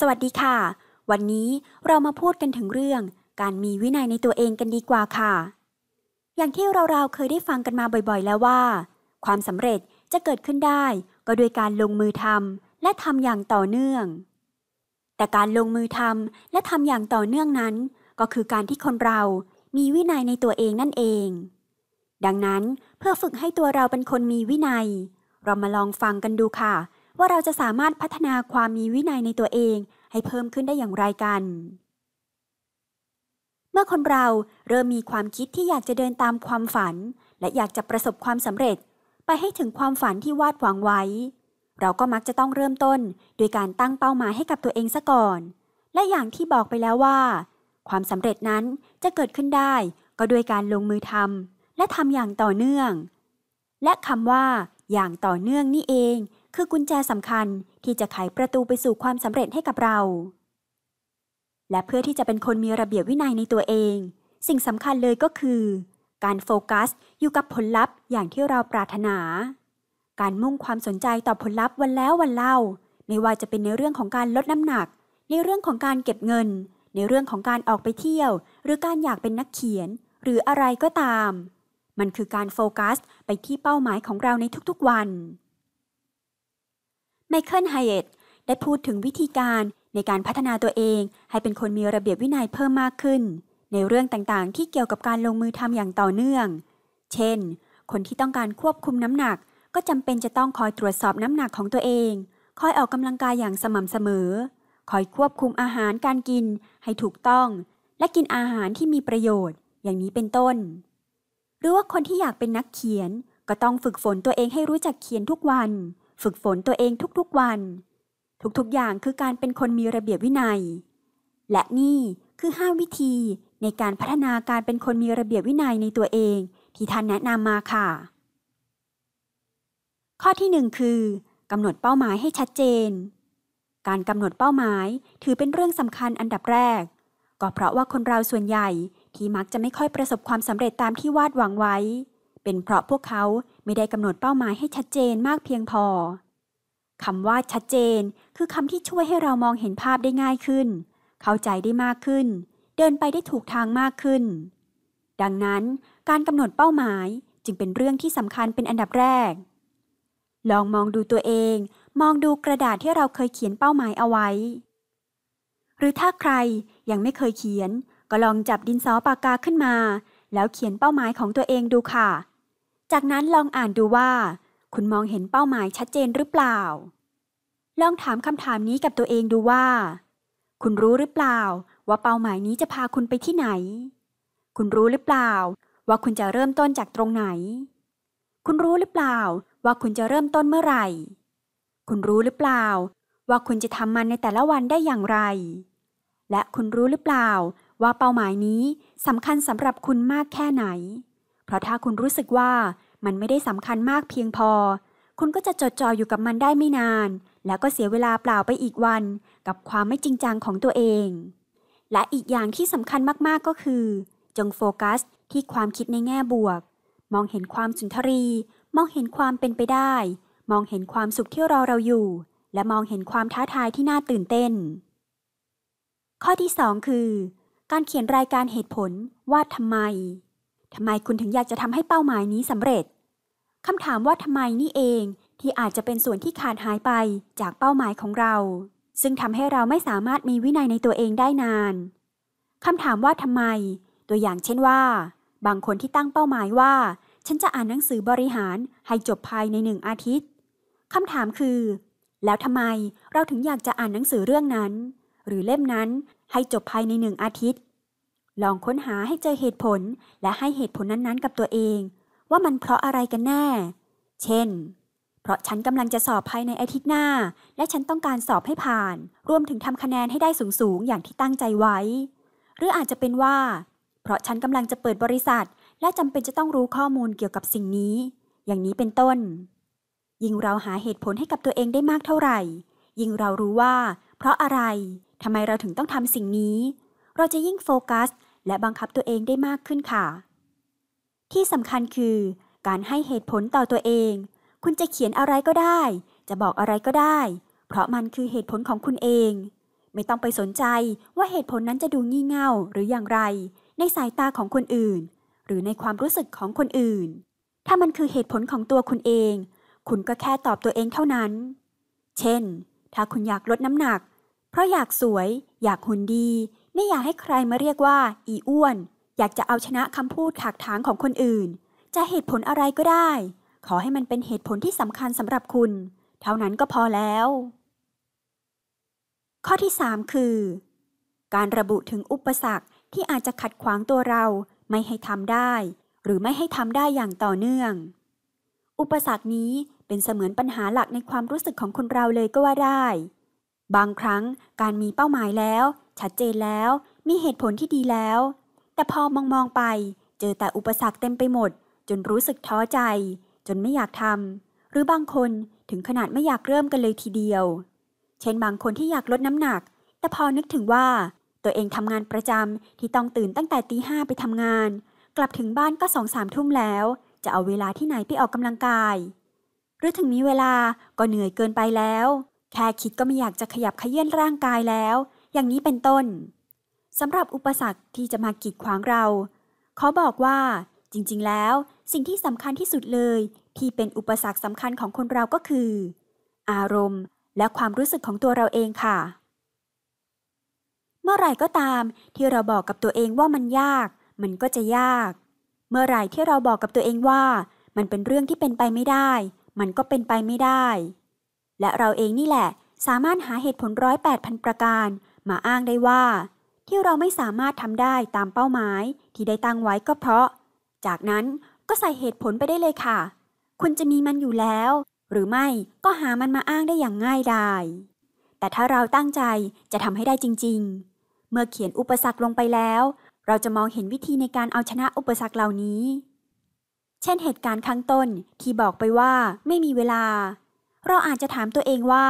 สวัสดีค่ะ วันนี้เรามาพูดกันถึงเรื่องการมีวินัยในตัวเองกันดีกว่าค่ะ อย่างที่เราเราเคยได้ฟังกันมาบ่อยๆแล้วว่า ความสำเร็จจะเกิดขึ้นได้ก็โดยการลงมือทำและทำอย่างต่อเนื่อง แต่การลงมือทำและทำอย่างต่อเนื่องนั้น ก็คือการที่คนเรามีวินัยในตัวเองนั่นเอง ดังนั้นเพื่อฝึกให้ตัวเราเป็นคนมีวินัย เรามาลองฟังกันดูค่ะว่าเราจะสามารถพัฒนาความมีวินัยในตัวเองให้เพิ่มขึ้นได้อย่างไรกัน เมื่อคนเราเริ่มมีความคิดที่อยากจะเดินตามความฝัน และอยากจะประสบความสำเร็จไปให้ถึงความฝันที่วาดหวังไว้ เราก็มักจะต้องเริ่มต้นโดยการตั้งเป้าหมายให้กับตัวเองซะก่อน และอย่างที่บอกไปแล้วว่า ความสำเร็จนั้นจะเกิดขึ้นได้ ก็โดยการลงมือทำและทำอย่างต่อเนื่อง และคำว่า อย่างต่อเนื่องนี่เองคือ กุญแจสำคัญที่จะไขประตูไปสู่ความสำเร็จให้กับเรา และเพื่อที่จะเป็นคนมีระเบียบวินัยในตัวเอง สิ่งสำคัญเลยก็คือ การโฟกัส อยู่กับผลลัพธ์อย่างที่เราปรารถนา การมุ่งความสนใจต่อผลลัพธ์วันแล้ววันเล่า ไม่ว่าจะเป็นในเรื่องของการลดน้ำหนัก ในเรื่องของการเก็บเงิน ในเรื่องของการออกไปเที่ยว หรือการอยากเป็นนักเขียน หรืออะไรก็ตาม มันคือการโฟกัส ไปที่เป้าหมายของเราในทุกๆวันไมเคิลไฮเอตได้พูดถึงวิธีการในการพัฒนาตัวเอง ให้เป็นคนมีระเบียบวินัยเพิ่มมากขึ้น ในเรื่องต่างๆ ที่เกี่ยวกับการลงมือทำอย่างต่อเนื่อง เช่น คนที่ต้องการควบคุมน้ำหนักก็จำเป็นจะต้องคอยตรวจสอบน้ำหนักของตัวเอง คอยออกกำลังกายอย่างสม่ำเสมอ คอยควบคุมอาหารการกินให้ถูกต้อง และกินอาหารที่มีประโยชน์ อย่างนี้เป็นต้น หรือว่าคนที่อยากเป็นนักเขียน ก็ต้องฝึกฝนตัวเองให้รู้จักเขียนทุกวันฝึกฝนตัวเองทุก ๆวัน ทุกๆอย่างคือการเป็นคนมีระเบียบวินัย และนี่คือ 5 วิธี ในการพัฒนาการเป็นคนมีระเบียบวินัยในตัวเอง ที่ท่านแนะนำมาค่ะ ข้อที่ 1 คือกำหนดเป้าหมายให้ชัดเจน การกำหนดเป้าหมาย ถือเป็นเรื่องสำคัญอันดับแรก ก็เพราะว่าคนเราส่วนใหญ่ที่มักจะไม่ค่อยประสบความสำเร็จตามที่วาดหวังไว้ เป็นเพราะพวกเขาไม่ได้กำหนดเป้าหมายให้ชัดเจนมากเพียงพอคำว่าชัดเจนคือคำที่ช่วยให้เรามองเห็นภาพได้ง่ายขึ้น เข้าใจได้มากขึ้น เดินไปได้ถูกทางมากขึ้น ดังนั้น การกำหนดเป้าหมายจึงเป็นเรื่องที่สำคัญเป็นอันดับแรก ลองมองดูตัวเอง มองดูกระดาษที่เราเคยเขียนเป้าหมายเอาไว้ หรือถ้าใครยังไม่เคยเขียน ก็ลองจับดินสอปากกาขึ้นมา แล้วเขียนเป้าหมายของตัวเองดูค่ะจากนั้นลองอ่านดูว่า คุณมองเห็นเป้าหมายชัดเจนหรือเปล่า ลองถามคำถามนี้กับตัวเองดูว่า คุณรู้หรือเปล่า ว่าเป้าหมายนี้จะพาคุณไปที่ไหน คุณรู้หรือเปล่า ว่าคุณจะเริ่มต้นจากตรงไหน คุณรู้หรือเปล่าว่าคุณจะเริ่มต้นเมื่อไหร่ คุณรู้หรือเปล่า ว่าคุณจะทำมันในแต่ละวันได้อย่างไร และคุณรู้หรือเปล่า ว่าเป้าหมายนี้สำคัญสำหรับคุณมากแค่ไหนเพราะถ้าคุณรู้สึกว่ามันไม่ได้สำคัญมากเพียงพอ คุณก็จะจดจ่ออยู่กับมันได้ไม่นาน แล้วก็เสียเวลาเปล่าไปอีกวัน กับความไม่จริงจังของตัวเอง และอีกอย่างที่สำคัญมากๆก็คือ จงโฟกัส ที่ความคิดในแง่บวก มองเห็นความสุนทรี มองเห็นความเป็นไปได้ มองเห็นความสุขที่รอเราอยู่ และมองเห็นความท้าทายที่น่าตื่นเต้น ข้อที่ 2 คือ การเขียนรายการเหตุผลว่าทำไมทำไมคุณถึงอยากจะทำให้เป้าหมายนี้สำเร็จคำถามว่าทำไมนี่เองที่อาจจะเป็นส่วนที่ขาดหายไปจากเป้าหมายของเรา ซึ่งทำให้เราไม่สามารถมีวินัยในตัวเองได้นานคำถามว่าทำไม ตัวอย่างเช่นว่า บางคนที่ตั้งเป้าหมายว่า ฉันจะอ่านหนังสือบริหารให้จบภายในหนึ่งอาทิตย์คำถามคือ แล้วทำไมเราถึงอยากจะอ่านหนังสือเรื่องนั้น หรือเล่มนั้นให้จบภายในหนึ่งอาทิตย์ลองค้นหาให้เจอเหตุผลและให้เหตุผลนั้นๆกับตัวเอง ว่ามันเพราะอะไรกันแน่ เช่น เพราะฉันกำลังจะสอบภายในอาทิตย์หน้า และฉันต้องการสอบให้ผ่าน รวมถึงทำคะแนนให้ได้สูง ๆ อย่างที่ตั้งใจไว้ หรืออาจจะเป็นว่า เพราะฉันกำลังจะเปิดบริษัท และจำเป็นจะต้องรู้ข้อมูลเกี่ยวกับสิ่งนี้ อย่างนี้เป็นต้น ยิ่งเราหาเหตุผลให้กับตัวเองได้มากเท่าไหร่ ยิ่งเรารู้ว่า เพราะอะไรทำไมเราถึงต้องทำสิ่งนี้ เราจะยิ่งโฟกัสและบังคับตัวเองได้มากขึ้นค่ะ ที่สำคัญคือ การให้เหตุผลต่อตัวเอง คุณจะเขียนอะไรก็ได้ จะบอกอะไรก็ได้ เพราะมันคือเหตุผลของคุณเอง ไม่ต้องไปสนใจว่าเหตุผลนั้นจะดูงี่เง่าหรืออย่างไร ในสายตาของคนอื่น หรือในความรู้สึกของคนอื่น ถ้ามันคือเหตุผลของตัวคุณเอง คุณก็แค่ตอบตัวเองเท่านั้น เช่น ถ้าคุณอยากลดน้ำหนัก เพราะอยากสวย อยากหุ่นดีไม่อยากให้ใครมาเรียกว่า อีอ้วน อยากจะเอาชนะคำพูดถากถางของคนอื่น จะเหตุผลอะไรก็ได้ ขอให้มันเป็นเหตุผลที่สำคัญสำหรับคุณ เท่านั้นก็พอแล้ว ข้อที่ 3 คือ การระบุถึงอุปสรรคที่อาจจะขัดขวางตัวเรา ไม่ให้ทำได้ หรือไม่ให้ทำได้อย่างต่อเนื่อง อุปสรรคนี้เป็นเสมือนปัญหาหลักในความรู้สึกของคนเราเลยก็ว่าได้ บางครั้งการมีเป้าหมายแล้วชัดเจนแล้วมีเหตุผลที่ดีแล้ว แต่พอมองมองไป เจอแต่อุปสรรคเต็มไปหมด จนรู้สึกท้อใจ จนไม่อยากทำหรือบางคนถึงขนาดไม่อยากเริ่มกันเลยทีเดียว เช่นบางคนที่อยากลดน้ำหนัก แต่พอนึกถึงว่า ตัวเองทำงานประจำที่ต้องตื่นตั้งแต่ตีห้าไปทำงาน กลับถึงบ้านก็สองสามทุ่มแล้ว จะเอาเวลาที่ไหนไปออกกำลังกาย หรือถึงมีเวลาก็เหนื่อยเกินไปแล้ว แค่คิดก็ไม่อยากจะขยับขยื่นร่างกายแล้วอย่างนี้เป็นต้นสำหรับอุปสรรคที่จะมากีดขวางเราขอบอกว่าจริงๆแล้วสิ่งที่สำคัญที่สุดเลยที่เป็นอุปสรรคสำคัญของคนเราก็คือ อารมณ์และความรู้สึกของตัวเราเองค่ะ เมื่อไหร่ก็ตามที่เราบอกกับตัวเองว่ามันยาก มันก็จะยาก เมื่อไหร่ที่เราบอกกับตัวเองว่า มันเป็นเรื่องที่เป็นไปไม่ได้ มันก็เป็นไปไม่ได้ และเราเองนี่แหละ สามารถหาเหตุผลร้อยแปดพันประการมาอ้างได้ว่า ที่เราไม่สามารถทำได้ตามเป้าหมายที่ได้ตั้งไว้ก็เพราะ จากนั้นก็ใส่เหตุผลไปได้เลยค่ะ คุณจะมีมันอยู่แล้ว หรือไม่ก็หามันมาอ้างได้อย่างง่ายดายแต่ถ้าเราตั้งใจจะทำให้ได้จริง ๆ เมื่อเขียนอุปสรรคลงไปแล้ว เราจะมองเห็นวิธีในการเอาชนะอุปสรรคเหล่านี้ เช่นเหตุการณ์ข้างต้นที่บอกไปว่าไม่มีเวลา เราอาจจะถามตัวเองว่า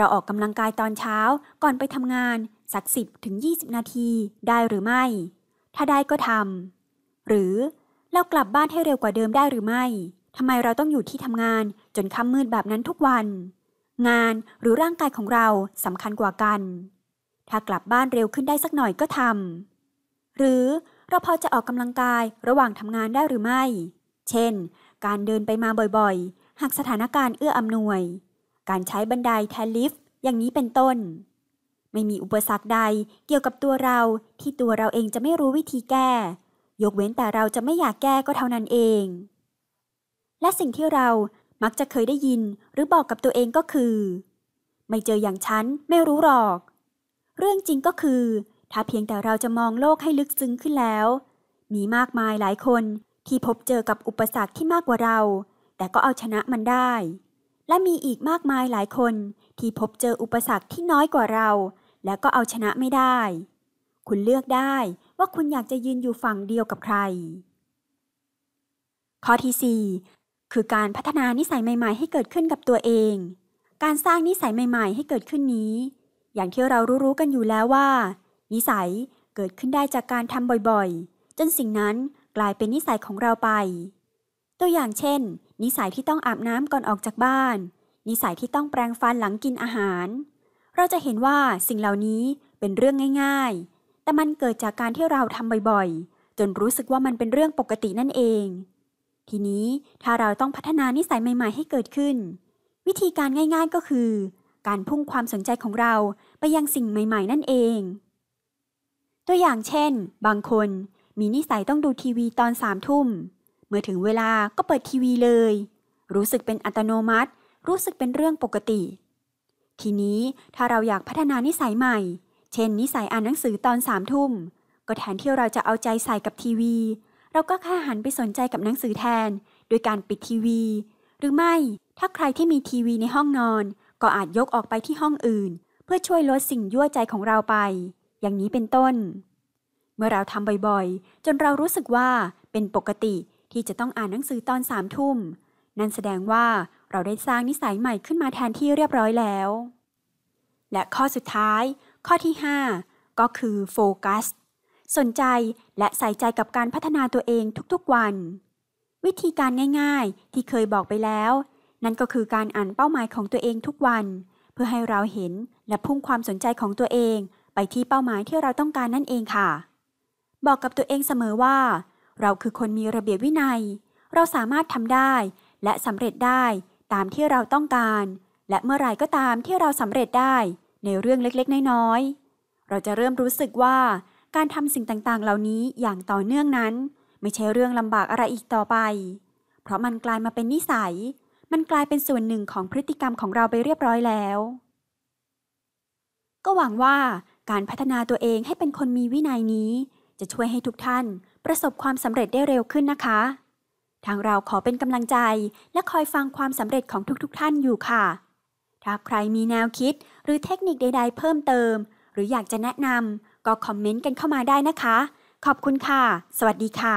เราออกกำลังกายตอนเช้าก่อนไปทำงานสัก10ถึง20 นาทีได้หรือไม่ ถ้าได้ก็ทำหรือเรากลับบ้านให้เร็วกว่าเดิมได้หรือไม่ทำไมเราต้องอยู่ที่ทำงานจนค่ำมืดแบบนั้นทุกวัน งานหรือร่างกายของเราสำคัญกว่ากัน ถ้ากลับบ้านเร็วขึ้นได้สักหน่อยก็ทำ หรือเราพอจะออกกำลังกายระหว่างทำงานได้หรือไม่ เช่น การเดินไปมาบ่อยๆ หากสถานการณ์เอื้ออำนวยการใช้บันไดแทนลิฟต์อย่างนี้เป็นต้น ไม่มีอุปสรรคใดเกี่ยวกับตัวเราที่ตัวเราเองจะไม่รู้วิธีแก้ ยกเว้นแต่เราจะไม่อยากแก้ก็เท่านั้นเอง และสิ่งที่เรามักจะเคยได้ยินหรือบอกกับตัวเองก็คือ ไม่เจออย่างฉันไม่รู้หรอก เรื่องจริงก็คือ ถ้าเพียงแต่เราจะมองโลกให้ลึกซึ้งขึ้นแล้ว มีมากมายหลายคนที่พบเจอกับอุปสรรคที่มากกว่าเรา แต่ก็เอาชนะมันได้และมีอีกมากมายหลายคนที่พบเจออุปสรรคที่น้อยกว่าเรา และก็เอาชนะไม่ได้ คุณเลือกได้ว่าคุณอยากจะยืนอยู่ฝั่งเดียวกับใคร ข้อที่ 4 คือการพัฒนานิสัยใหม่ๆให้เกิดขึ้นกับตัวเอง การสร้างนิสัยใหม่ ๆ ให้เกิดขึ้นนี้ อย่างที่เรารู้ๆกันอยู่แล้วว่า นิสัยเกิดขึ้นได้จากการทำบ่อยๆ จนสิ่งนั้นกลายเป็นนิสัยของเราไป ตัวอย่างเช่นนิสัยที่ต้องอาบน้ำก่อนออกจากบ้าน นิสัยที่ต้องแปรงฟันหลังกินอาหาร เราจะเห็นว่าสิ่งเหล่านี้เป็นเรื่องง่ายๆ แต่มันเกิดจากการที่เราทำบ่อยๆ จนรู้สึกว่ามันเป็นเรื่องปกตินั่นเอง ทีนี้ถ้าเราต้องพัฒนานิสัยใหม่ๆให้เกิดขึ้น วิธีการง่ายๆก็คือ การพุ่งความสนใจของเราไปยังสิ่งใหม่ๆนั่นเอง ตัวอย่างเช่น บางคนมีนิสัยต้องดูทีวีตอนสามทุ่มเมื่อถึงเวลาก็เปิดทีวีเลย รู้สึกเป็นอัตโนมัติ รู้สึกเป็นเรื่องปกติ ทีนี้ถ้าเราอยากพัฒนานิสัยใหม่ เช่น นิสัยอ่านหนังสือตอนสามทุ่ม ก็แทนที่เราจะเอาใจใส่กับทีวี เราก็แค่หันไปสนใจกับหนังสือแทน โดยการปิดทีวี หรือไม่ ถ้าใครที่มีทีวีในห้องนอน ก็อาจยกออกไปที่ห้องอื่น เพื่อช่วยลดสิ่งยั่วใจของเราไป อย่างนี้เป็นต้น เมื่อเราทำบ่อยๆ จนเรารู้สึกว่าเป็นปกติที่จะต้องอ่านหนังสือตอนสามทุ่ม นั่นแสดงว่าเราได้สร้างนิสัยใหม่ขึ้นมาแทนที่เรียบร้อยแล้ว และข้อสุดท้าย ข้อที่ 5 ก็คือโฟกัสสนใจและใส่ใจกับการพัฒนาตัวเองทุกๆวัน วิธีการง่ายๆที่เคยบอกไปแล้ว นั่นก็คือการอ่านเป้าหมายของตัวเองทุกวัน เพื่อให้เราเห็นและพุ่งความสนใจของตัวเองไปที่เป้าหมายที่เราต้องการนั่นเองค่ะ บอกกับตัวเองเสมอว่าเราคือคนมีระเบียบวินัย เราสามารถทำได้และสำเร็จได้ตามที่เราต้องการ และเมื่อไรก็ตามที่เราสำเร็จได้ ในเรื่องเล็กๆน้อยๆ เราจะเริ่มรู้สึกว่าการทำสิ่งต่างๆเหล่านี้อย่างต่อเนื่องนั้น ไม่ใช่เรื่องลำบากอะไรอีกต่อไป เพราะมันกลายมาเป็นนิสัย มันกลายเป็นส่วนหนึ่งของพฤติกรรมของเราไปเรียบร้อยแล้ว ก็หวังว่าการพัฒนาตัวเองให้เป็นคนมีวินัยนี้ จะช่วยให้ทุกท่านประสบความสำเร็จได้เร็วขึ้นนะคะ ทางเราขอเป็นกำลังใจและคอยฟังความสำเร็จของทุกๆทท่านอยู่ค่ะ ถ้าใครมีแนวคิดหรือเทคนิคใด ๆ เพิ่มเติม หรืออยากจะแนะนำก็คอมเมนต์กันเข้ามาได้นะคะ ขอบคุณค่ะ สวัสดีค่ะ